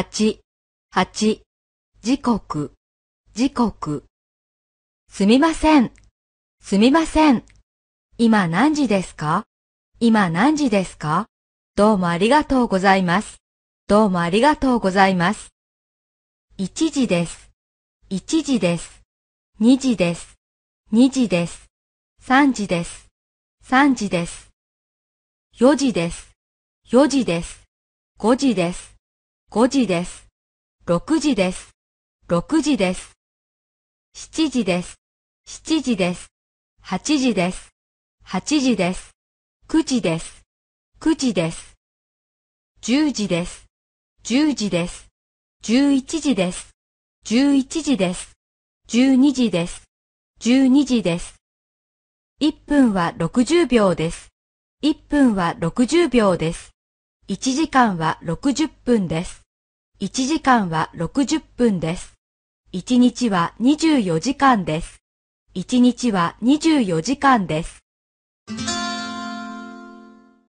八、八、時刻、時刻。すみません、すみません。今何時ですか今何時ですかどうもありがとうございます。どうもありがとうございます。一時です。一時です。二時です。二時です。三時です。三時です。四時です。四時です。五時です。5時です。6時です。6時です。7時です。7時です。8時です。8時です。9時です。9時です。10時です。10時です。11時です。11時です。12時です。12時です。1分は60秒です。1分は60秒です。1時間は60分です。1時間は60分です。1日は24時間です。1日は24時間です。